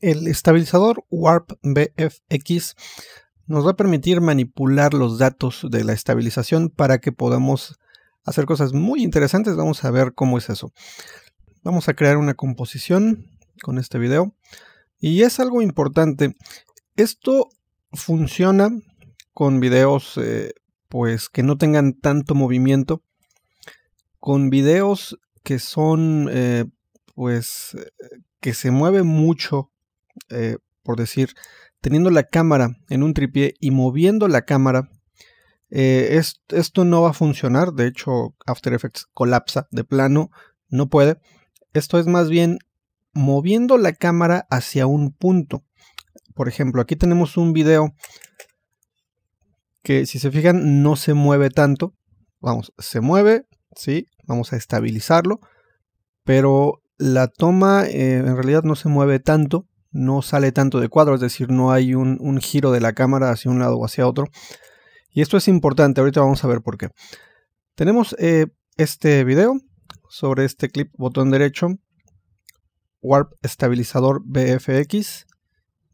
El estabilizador Warp BFX nos va a permitir manipular los datos de la estabilización para que podamos hacer cosas muy interesantes. Vamos a ver cómo es eso. Vamos a crear una composición con este video. Y es algo importante. Esto funciona con videos eh, pues que no tengan tanto movimiento. Con videos que son eh, pues eh, que se mueven mucho eh, por decir, teniendo la cámara en un tripié y moviendo la cámara, eh, esto no va a funcionar. De hecho, After Effects colapsa de plano, no puede. Esto es más bien moviendo la cámara hacia un punto. Por ejemplo, aquí tenemos un video que si se fijan no se mueve tanto. Vamos, se mueve, sí, vamos a estabilizarlo, pero la toma eh, en realidad no se mueve tanto no sale tanto de cuadro, es decir, no hay un, giro de la cámara hacia un lado o hacia otro. Y esto es importante, ahorita vamos a ver por qué. Tenemos eh, este video sobre este clip botón derecho, Warp estabilizador BFX.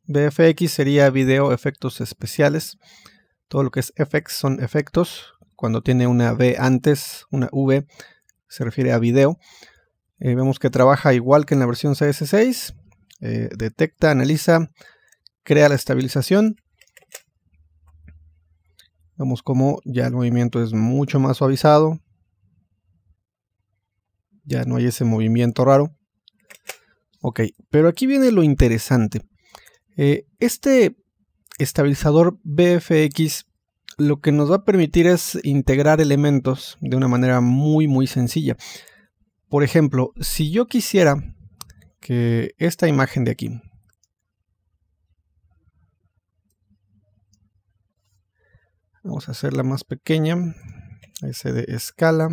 BFX sería video efectos especiales. Todo lo que es FX son efectos. Cuando tiene una V antes, una V, se refiere a video. Eh, vemos que trabaja igual que en la versión CS6 eh, detecta, analiza, crea la estabilización. Vemos como ya el movimiento es mucho más suavizado. Ya no hay ese movimiento raro. Ok, pero aquí viene lo interesante. Eh, este estabilizador BFX lo que nos va a permitir es integrar elementos de una manera muy muy sencilla. Por ejemplo, si yo quisiera que esta imagen de aquí. Vamos a hacerla más pequeña. ese de escala.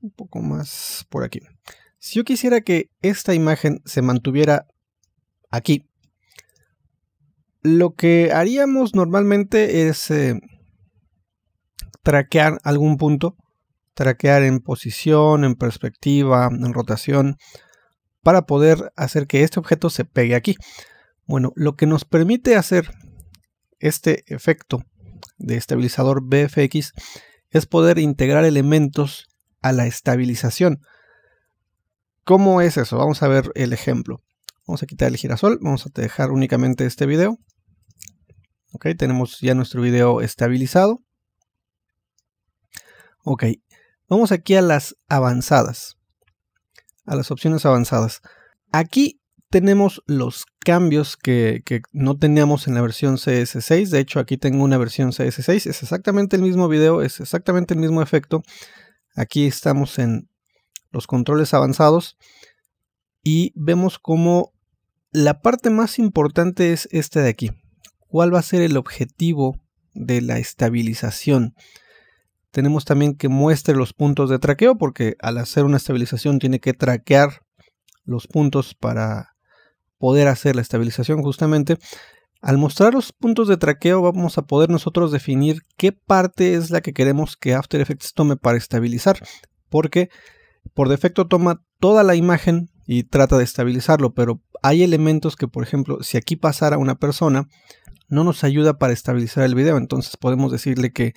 Un poco más por aquí. Si yo quisiera que esta imagen se mantuviera aquí, lo que haríamos normalmente es eh, traquear algún punto, traquear en posición, en perspectiva, en rotación, para poder hacer que este objeto se pegue aquí. Bueno, lo que nos permite hacer este efecto de estabilizador BFX es poder integrar elementos a la estabilización. ¿Cómo es eso? Vamos a ver el ejemplo. Vamos a quitar el girasol, vamos a dejar únicamente este video. Ok, tenemos ya nuestro video estabilizado. Ok, vamos aquí a las avanzadas a las opciones avanzadas. Aquí tenemos los cambios que, no teníamos en la versión CS6. De hecho, aquí tengo una versión CS6. Es exactamente el mismo video, es exactamente el mismo efecto. Aquí estamos en los controles avanzados y vemos cómo la parte más importante es esta de aquí. ¿Cuál va a ser el objetivo de la estabilización? tenemos también que muestre los puntos de traqueo, porque al hacer una estabilización tiene que traquear los puntos para poder hacer la estabilización justamente. Al mostrar los puntos de traqueo vamos a poder nosotros definir qué parte es la que queremos que After Effects tome para estabilizar, porque por defecto toma toda la imagen y trata de estabilizarlo, pero hay elementos que, por ejemplo, si aquí pasara una persona, no nos ayuda para estabilizar el video, entonces podemos decirle que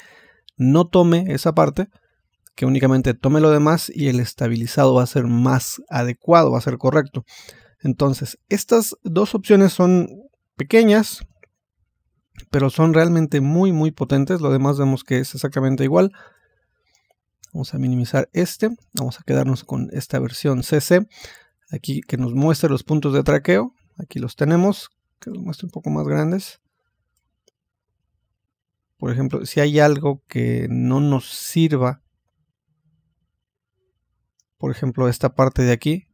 no tome esa parte, que únicamente tome lo demás y el estabilizado va a ser más adecuado, va a ser correcto. Entonces, estas dos opciones son pequeñas, pero son realmente muy, muy potentes. Lo demás vemos que es exactamente igual. Vamos a minimizar este. Vamos a quedarnos con esta versión CC. Aquí que nos muestre los puntos de traqueo. Aquí los tenemos. Que los muestre un poco más grandes. Por ejemplo, si hay algo que no nos sirva, por ejemplo, esta parte de aquí,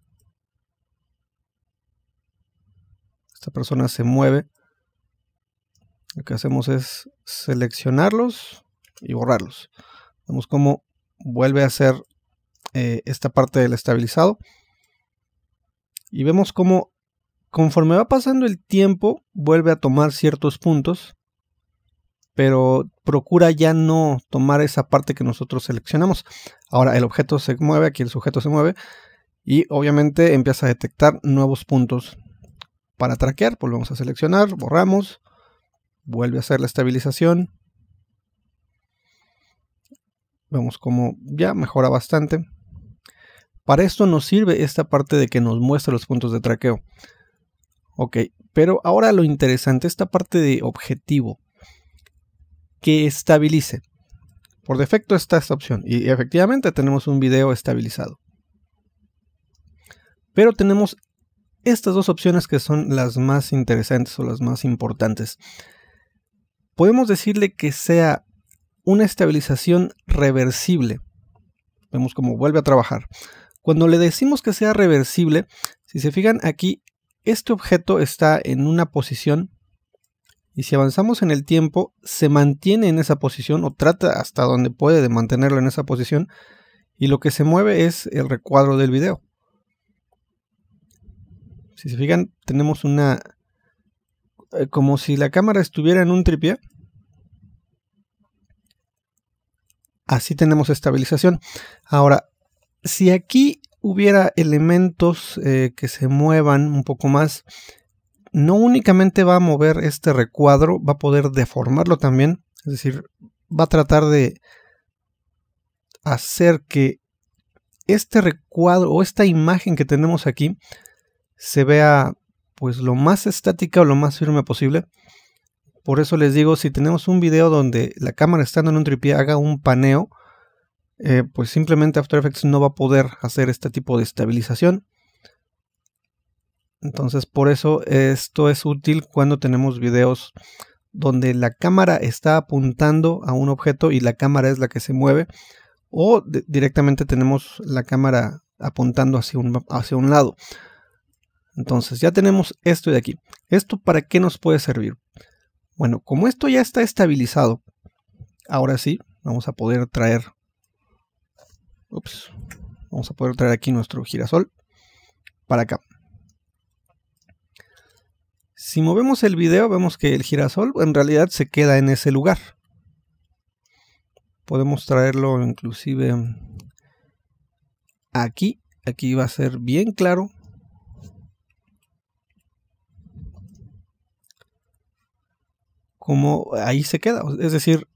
esta persona se mueve, lo que hacemos es seleccionarlos y borrarlos. Vemos cómo vuelve a ser eh, esta parte del estabilizado. Y vemos cómo conforme va pasando el tiempo, vuelve a tomar ciertos puntos pero procura ya no tomar esa parte que nosotros seleccionamos. Ahora el objeto se mueve, aquí el sujeto se mueve y obviamente empieza a detectar nuevos puntos. Para traquear, volvemos a seleccionar, borramos, vuelve a hacer la estabilización. Vemos como ya mejora bastante. Para esto nos sirve esta parte de que nos muestra los puntos de traqueo. Ok, pero ahora lo interesante, esta parte de objetivo que estabilice. Por defecto está esta opción y efectivamente tenemos un video estabilizado. Pero tenemos estas dos opciones que son las más interesantes o las más importantes. Podemos decirle que sea una estabilización reversible. Vemos cómo vuelve a trabajar. Cuando le decimos que sea reversible, si se fijan aquí, este objeto está en una posición y si avanzamos en el tiempo, se mantiene en esa posición o trata hasta donde puede de mantenerlo en esa posición. Y lo que se mueve es el recuadro del video. Si se fijan, tenemos una... Eh, como si la cámara estuviera en un tripié. Así tenemos estabilización. Ahora, si aquí hubiera elementos eh, que se muevan un poco más, no únicamente va a mover este recuadro, va a poder deformarlo también, es decir, va a tratar de hacer que este recuadro o esta imagen que tenemos aquí se vea pues lo más estática o lo más firme posible. Por eso les digo, si tenemos un video donde la cámara estando en un tripié haga un paneo, eh, pues simplemente After Effects no va a poder hacer este tipo de estabilización. Entonces, por eso esto es útil cuando tenemos videos donde la cámara está apuntando a un objeto y la cámara es la que se mueve, o directamente tenemos la cámara apuntando hacia un, hacia un lado. Entonces, ya tenemos esto de aquí. ¿Esto para qué nos puede servir? Bueno, como esto ya está estabilizado, ahora sí, vamos a poder traer... Ups, vamos a poder traer aquí nuestro girasol para acá. Si movemos el video, vemos que el girasol en realidad se queda en ese lugar. Podemos traerlo inclusive mm, aquí. Aquí va a ser bien claro. Como ahí se queda. Es decir,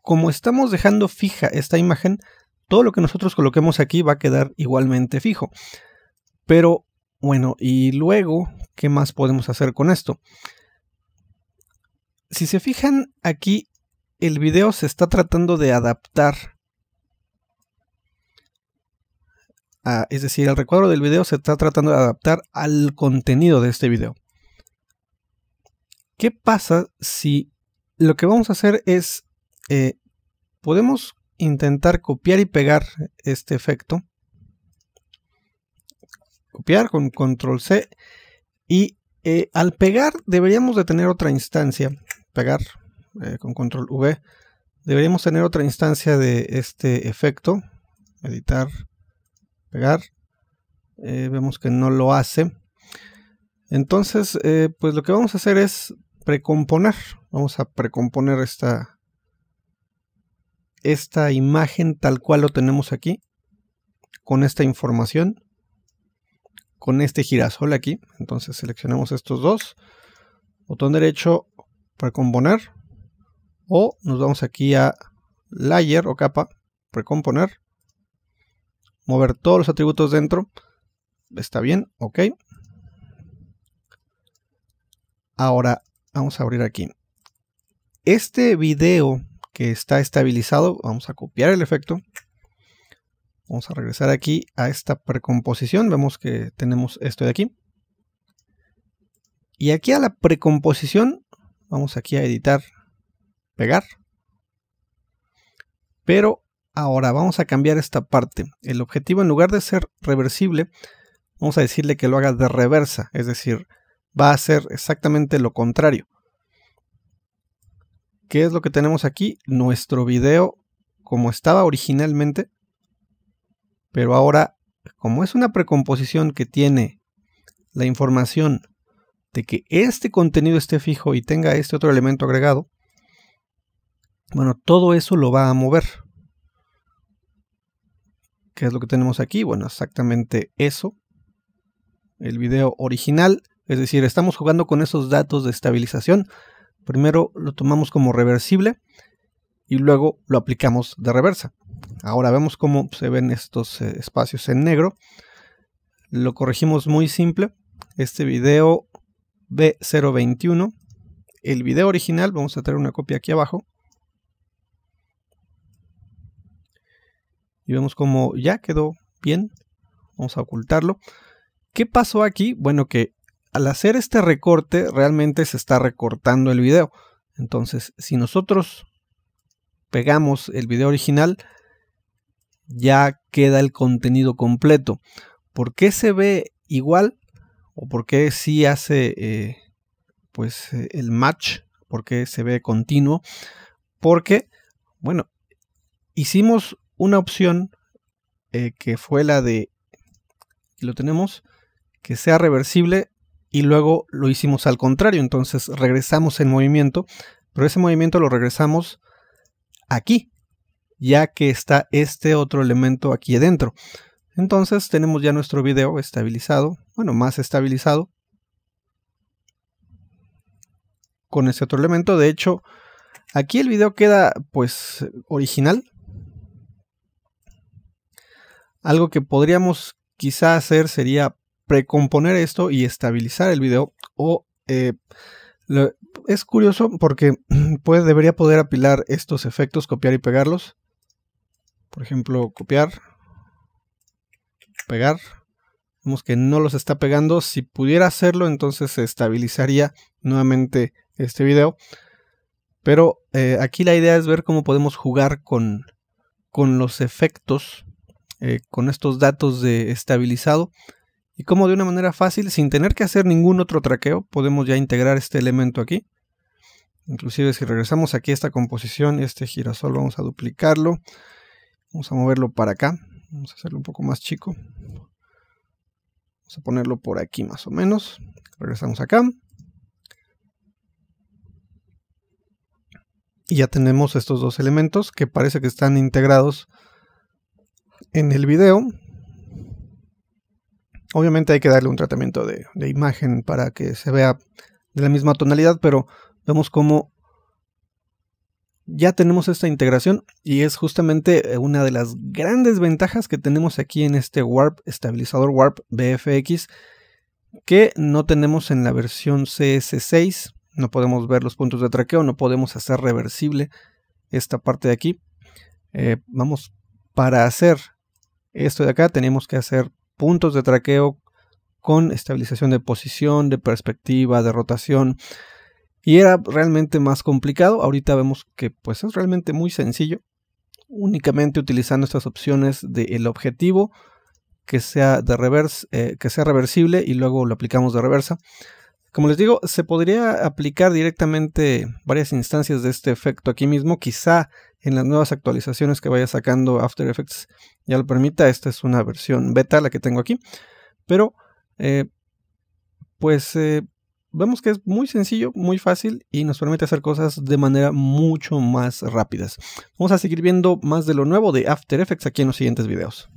como estamos dejando fija esta imagen, todo lo que nosotros coloquemos aquí va a quedar igualmente fijo. Pero bueno, y luego, ¿qué más podemos hacer con esto? Si se fijan aquí, el video se está tratando de adaptar. es decir, el recuadro del video se está tratando de adaptar al contenido de este video. ¿Qué pasa si lo que vamos a hacer es, eh, podemos intentar copiar y pegar este efecto copiar con control C y eh, al pegar deberíamos de tener otra instancia, pegar eh, con control V, deberíamos tener otra instancia de este efecto, editar, pegar, eh, vemos que no lo hace. Entonces, pues lo que vamos a hacer es precomponer, vamos a precomponer esta, esta imagen tal cual lo tenemos aquí, con esta información con este girasol aquí. Entonces seleccionamos estos dos. Botón derecho componer O nos vamos aquí a layer o capa, Precomponer. Mover todos los atributos dentro. Está bien, ok. Ahora vamos a abrir aquí. Este video que está estabilizado, vamos a copiar el efecto. Vamos a regresar aquí a esta precomposición. Vemos que tenemos esto de aquí. Y aquí a la precomposición, vamos aquí a editar, pegar. Pero ahora vamos a cambiar esta parte. El objetivo en lugar de ser reversible, vamos a decirle que lo haga de reversa. Es decir, va a hacer exactamente lo contrario. ¿Qué es lo que tenemos aquí? Nuestro video como estaba originalmente pero ahora, como es una precomposición que tiene la información de que este contenido esté fijo y tenga este otro elemento agregado, bueno, todo eso lo va a mover. ¿Qué es lo que tenemos aquí? Bueno, exactamente eso. El video original, es decir, estamos jugando con esos datos de estabilización. Primero lo tomamos como reversible y luego lo aplicamos de reversa. Ahora vemos cómo se ven estos eh, espacios en negro. Lo corregimos muy simple. Este video B021. El video original, vamos a traer una copia aquí abajo. Y vemos cómo ya quedó bien. Vamos a ocultarlo. ¿Qué pasó aquí? Bueno, que al hacer este recorte realmente se está recortando el video. Entonces, si nosotros pegamos el video original, ya queda el contenido completo. ¿Por qué se ve igual? ¿O por qué sí hace eh, pues eh, el match? ¿Por qué se ve continuo? Porque, bueno, hicimos una opción eh, que fue la de, y lo tenemos, que sea reversible y luego lo hicimos al contrario. Entonces regresamos el movimiento, pero ese movimiento lo regresamos aquí ya que está este otro elemento aquí adentro. Entonces tenemos ya nuestro video estabilizado, bueno, más estabilizado con este otro elemento. De hecho, aquí el video queda pues original. Algo que podríamos quizá hacer sería precomponer esto y estabilizar el video o eh, es curioso porque pues, debería poder apilar estos efectos, copiar y pegarlos. Por ejemplo, copiar, pegar. Vemos que no los está pegando. Si pudiera hacerlo, entonces se estabilizaría nuevamente este video. Pero eh, aquí la idea es ver cómo podemos jugar con, con los efectos, eh, con estos datos de estabilizado. Y cómo de una manera fácil, sin tener que hacer ningún otro traqueo, podemos ya integrar este elemento aquí. Inclusive si regresamos aquí a esta composición, este girasol vamos a duplicarlo. Vamos a moverlo para acá. Vamos a hacerlo un poco más chico. Vamos a ponerlo por aquí más o menos. Regresamos acá. Y ya tenemos estos dos elementos que parece que están integrados en el video. Obviamente hay que darle un tratamiento de, imagen para que se vea de la misma tonalidad, pero vemos cómo ya tenemos esta integración y es justamente eh, una de las grandes ventajas que tenemos aquí en este Warp estabilizador Warp BFX que no tenemos en la versión CS6. No podemos ver los puntos de traqueo, no podemos hacer reversible esta parte de aquí. Eh, vamos, para hacer esto de acá tenemos que hacer puntos de traqueo con estabilización de posición, de perspectiva, de rotación, y era realmente más complicado. Ahorita vemos que pues es realmente muy sencillo, únicamente utilizando estas opciones del objetivo que sea de reverse, eh, que sea reversible y luego lo aplicamos de reversa. Como les digo, se podría aplicar directamente varias instancias de este efecto aquí mismo. Quizá en las nuevas actualizaciones que vaya sacando After Effects ya lo permita. Esta es una versión beta la que tengo aquí. Pero, eh, pues eh, vemos que es muy sencillo, muy fácil y nos permite hacer cosas de manera mucho más rápidas. Vamos a seguir viendo más de lo nuevo de After Effects aquí en los siguientes videos.